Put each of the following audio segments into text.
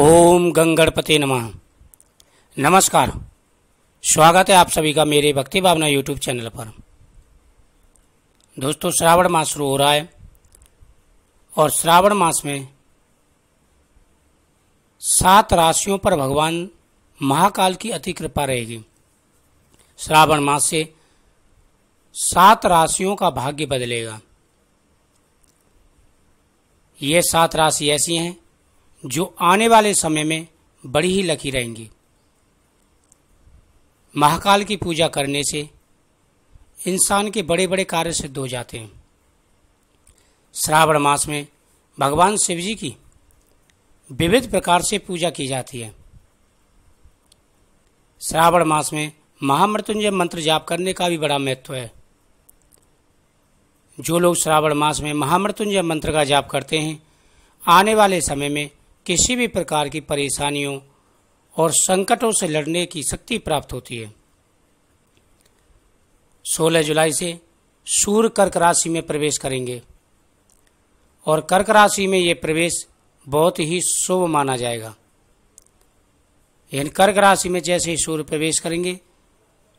ओम गंगणपते नम नमस्कार स्वागत है आप सभी का मेरे भक्ति भावना यूट्यूब चैनल पर दोस्तों श्रावण मास शुरू हो रहा है और श्रावण मास में सात राशियों पर भगवान महाकाल की अति कृपा रहेगी श्रावण मास से सात राशियों का भाग्य बदलेगा ये सात राशि ऐसी हैं जो आने वाले समय में बड़ी ही लकी रहेंगी महाकाल की पूजा करने से इंसान के बड़े बड़े कार्य सिद्ध हो जाते हैं श्रावण मास में भगवान शिव जी की विविध प्रकार से पूजा की जाती है श्रावण मास में महामृत्युंजय मंत्र जाप करने का भी बड़ा महत्व है जो लोग श्रावण मास में महामृत्युंजय मंत्र का जाप करते हैं आने वाले समय में किसी भी प्रकार की परेशानियों और संकटों से लड़ने की शक्ति प्राप्त होती है 16 जुलाई से सूर्य कर्क राशि में प्रवेश करेंगे और कर्क राशि में ये प्रवेश बहुत ही शुभ माना जाएगा यानी कर्क राशि में जैसे ही सूर्य प्रवेश करेंगे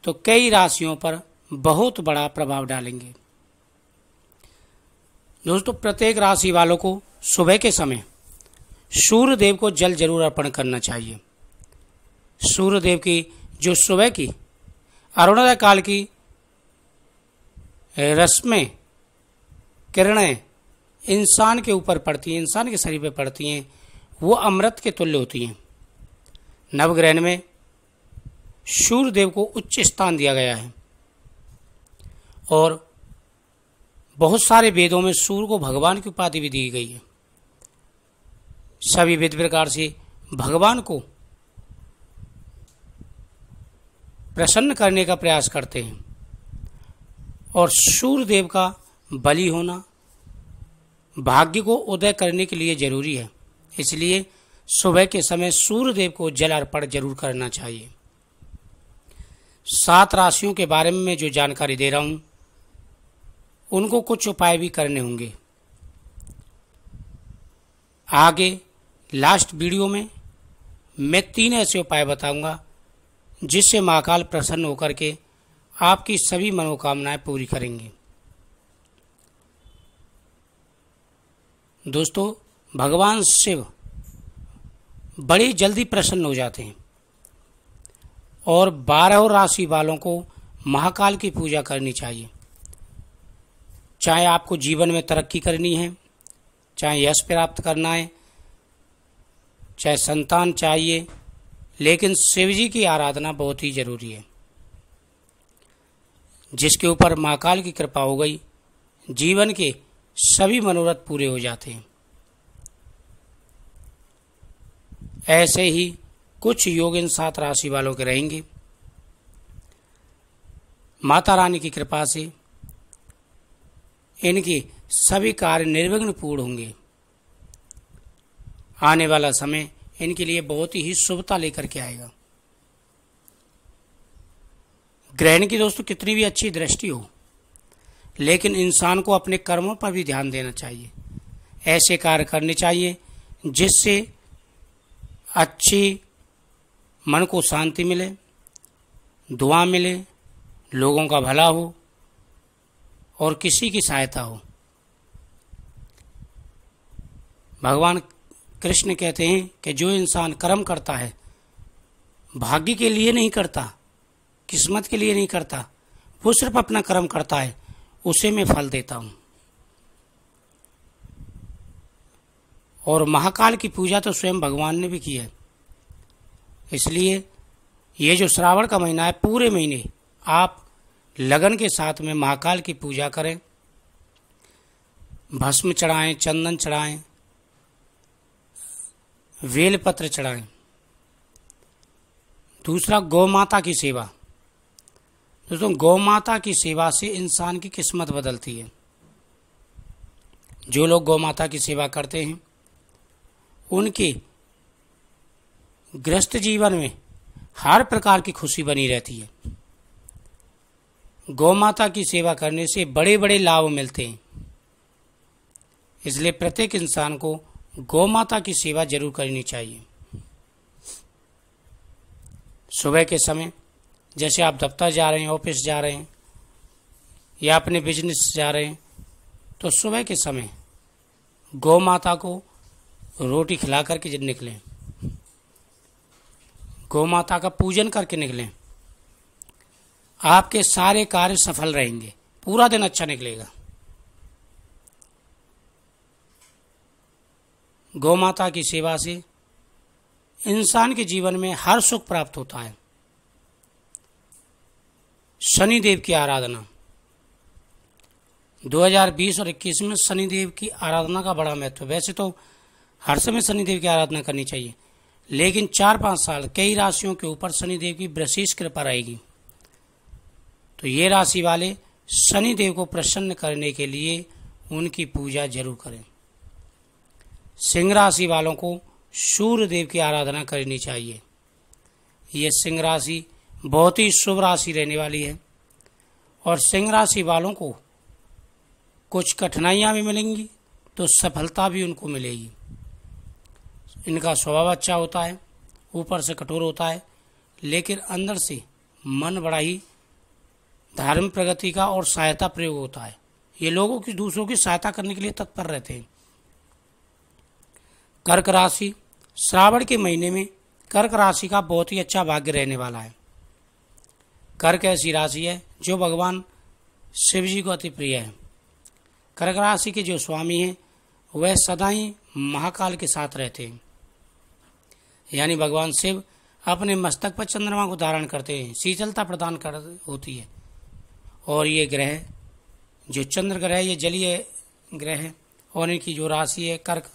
तो कई राशियों पर बहुत बड़ा प्रभाव डालेंगे दोस्तों प्रत्येक राशि वालों को सुबह के समय सूर्य देव को जल जरूर अर्पण करना चाहिए सूर्य देव की जो सुबह की अरुणोदय काल की रस्में किरणें इंसान के ऊपर पड़ती हैं इंसान के शरीर पर पड़ती हैं वो अमृत के तुल्य होती हैं नवग्रहण में सूर्य देव को उच्च स्थान दिया गया है और बहुत सारे वेदों में सूर्य को भगवान की उपाधि भी दी गई है सभी विध प्रकार से भगवान को प्रसन्न करने का प्रयास करते हैं और सूर्यदेव का बलि होना भाग्य को उदय करने के लिए जरूरी है इसलिए सुबह के समय सूर्यदेव को जल अर्पण जरूर करना चाहिए सात राशियों के बारे में जो जानकारी दे रहा हूं उनको कुछ उपाय भी करने होंगे आगे लास्ट वीडियो में मैं तीन ऐसे उपाय बताऊंगा जिससे महाकाल प्रसन्न होकर के आपकी सभी मनोकामनाएं पूरी करेंगे दोस्तों भगवान शिव बड़ी जल्दी प्रसन्न हो जाते हैं और बारह राशि वालों को महाकाल की पूजा करनी चाहिए चाहे आपको जीवन में तरक्की करनी है चाहे यश प्राप्त करना है चाहे संतान चाहिए लेकिन शिव जी की आराधना बहुत ही जरूरी है जिसके ऊपर महाकाल की कृपा हो गई जीवन के सभी मनोरथ पूरे हो जाते हैं ऐसे ही कुछ योग इन सात राशि वालों के रहेंगे माता रानी की कृपा से इनके सभी कार्य निर्विघ्न पूर्ण होंगे आने वाला समय इनके लिए बहुत ही शुभता लेकर के आएगा ग्रहण की दोस्तों कितनी भी अच्छी दृष्टि हो लेकिन इंसान को अपने कर्मों पर भी ध्यान देना चाहिए ऐसे कार्य करने चाहिए जिससे अच्छी मन को शांति मिले दुआ मिले लोगों का भला हो और किसी की सहायता हो भगवान कृष्ण कहते हैं कि जो इंसान कर्म करता है भाग्य के लिए नहीं करता किस्मत के लिए नहीं करता वो सिर्फ अपना कर्म करता है उसे मैं फल देता हूँ और महाकाल की पूजा तो स्वयं भगवान ने भी की है इसलिए ये जो श्रावण का महीना है पूरे महीने आप लगन के साथ में महाकाल की पूजा करें भस्म चढ़ाएं चंदन चढ़ाएं वेलपत्र चढ़ाएं दूसरा गौ माता की सेवा दोस्तों गौ माता की सेवा से इंसान की किस्मत बदलती है जो लोग गौ माता की सेवा करते हैं उनके ग्रस्त जीवन में हर प्रकार की खुशी बनी रहती है गौ माता की सेवा करने से बड़े बड़े लाभ मिलते हैं इसलिए प्रत्येक इंसान को गौ माता की सेवा जरूर करनी चाहिए सुबह के समय जैसे आप दफ्तर जा रहे हैं ऑफिस जा रहे हैं या अपने बिजनेस जा रहे हैं तो सुबह के समय गौ माता को रोटी खिला करके निकलें गौ माता का पूजन करके निकलें आपके सारे कार्य सफल रहेंगे पूरा दिन अच्छा निकलेगा गौ माता की सेवा से इंसान के जीवन में हर सुख प्राप्त होता है शनि देव की आराधना 2020 और 21 में शनि देव की आराधना का बड़ा महत्व वैसे तो हर समय शनि देव की आराधना करनी चाहिए लेकिन चार पांच साल कई राशियों के ऊपर शनि देव की विशेष कृपा रहेगी तो ये राशि वाले शनि देव को प्रसन्न करने के लिए उनकी पूजा जरूर करें सिंह राशि वालों को सूर्य देव की आराधना करनी चाहिए ये सिंह राशि बहुत ही शुभ राशि रहने वाली है और सिंह राशि वालों को कुछ कठिनाइयाँ भी मिलेंगी तो सफलता भी उनको मिलेगी इनका स्वभाव अच्छा होता है ऊपर से कठोर होता है लेकिन अंदर से मन बड़ा ही धार्मिक प्रगति का और सहायता प्रयोग होता है ये लोगों की दूसरों की सहायता करने के लिए तत्पर रहते हैं कर्क राशि श्रावण के महीने में कर्क राशि का बहुत ही अच्छा भाग्य रहने वाला है कर्क ऐसी राशि है जो भगवान शिव जी को अति प्रिय है कर्क राशि के जो स्वामी हैं वह सदा ही महाकाल के साथ रहते हैं यानी भगवान शिव अपने मस्तक पर चंद्रमा को धारण करते हैं शीतलता प्रदान कर होती है और ये ग्रह जो चंद्र ग्रह ये जलीय ग्रह है और इनकी जो राशि है कर्क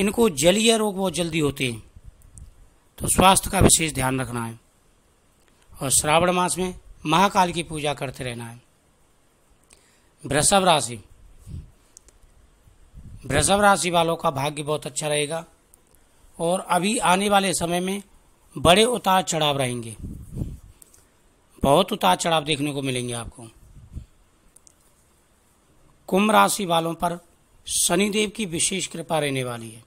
इनको जलीय रोग बहुत जल्दी होते हैं तो स्वास्थ्य का विशेष ध्यान रखना है और श्रावण मास में महाकाल की पूजा करते रहना है वृषभ राशि वृषभ राशि वालों का भाग्य बहुत अच्छा रहेगा और अभी आने वाले समय में बड़े उतार चढ़ाव रहेंगे बहुत उतार चढ़ाव देखने को मिलेंगे आपको कुंभ राशि वालों पर शनिदेव की विशेष कृपा रहने वाली है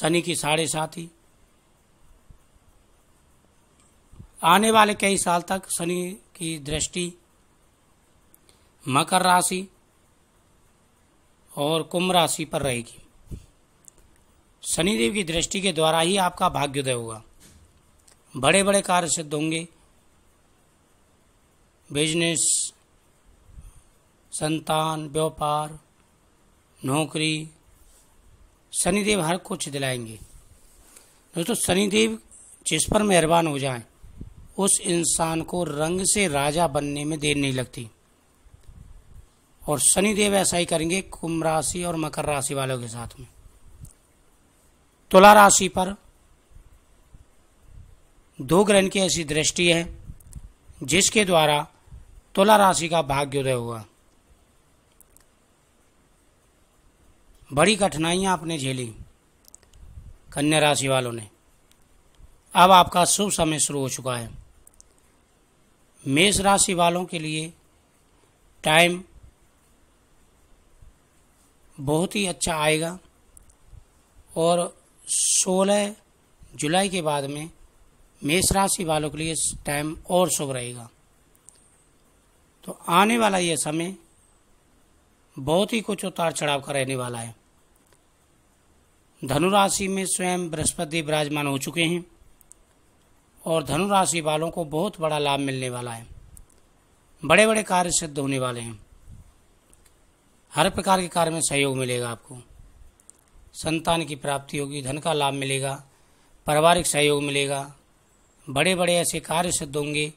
शनि की साढ़े साथी आने वाले कई साल तक शनि की दृष्टि मकर राशि और कुंभ राशि पर रहेगी शनिदेव की दृष्टि के द्वारा ही आपका भाग्योदय होगा बड़े बड़े कार्य सिद्ध होंगे बिजनेस संतान व्यापार नौकरी शनिदेव हर कुछ दिलाएंगे दोस्तों शनिदेव जिस पर मेहरबान हो जाए उस इंसान को रंग से राजा बनने में देर नहीं लगती और शनिदेव ऐसा ही करेंगे कुंभ राशि और मकर राशि वालों के साथ में तुला राशि पर दो ग्रहण की ऐसी दृष्टि है जिसके द्वारा तुला राशि का भाग्योदय हुआ बड़ी कठिनाइयाँ आपने झेली कन्या राशि वालों ने अब आपका शुभ समय शुरू हो चुका है मेष राशि वालों के लिए टाइम बहुत ही अच्छा आएगा और 16 जुलाई के बाद में मेष राशि वालों के लिए टाइम और शुभ रहेगा तो आने वाला यह समय बहुत ही कुछ उतार चढ़ाव का रहने वाला है धनु राशि में स्वयं बृहस्पति विराजमान हो चुके हैं और धनु राशि वालों को बहुत बड़ा लाभ मिलने वाला है बड़े बड़े कार्य सिद्ध होने वाले हैं हर प्रकार के कार्य में सहयोग मिलेगा आपको संतान की प्राप्ति होगी धन का लाभ मिलेगा पारिवारिक सहयोग मिलेगा बड़े बड़े ऐसे कार्य सिद्ध होंगे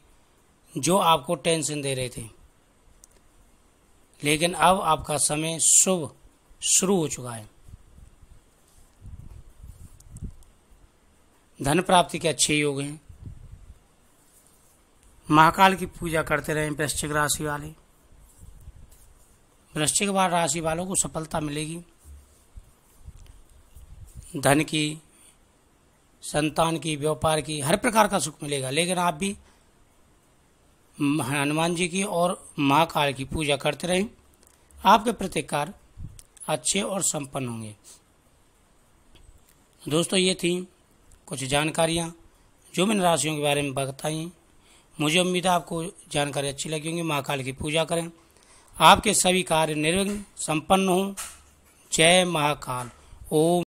जो आपको टेंशन दे रहे थे लेकिन अब आपका समय शुभ शुरू हो चुका है धन प्राप्ति के अच्छे योग हैं महाकाल की पूजा करते रहें वृश्चिक राशि वाले वृश्चिक राशि वालों को सफलता मिलेगी धन की संतान की व्यापार की हर प्रकार का सुख मिलेगा लेकिन आप भी हनुमान जी की और माँ काल की पूजा करते रहें आपके प्रत्येक कार्य अच्छे और संपन्न होंगे दोस्तों ये थी कुछ जानकारियाँ जो मैंने राशियों के बारे में बताई मुझे उम्मीद है आपको जानकारी अच्छी लगी होंगी माँ काल की पूजा करें आपके सभी कार्य निर्विघ्न संपन्न हों जय महाकाल ओम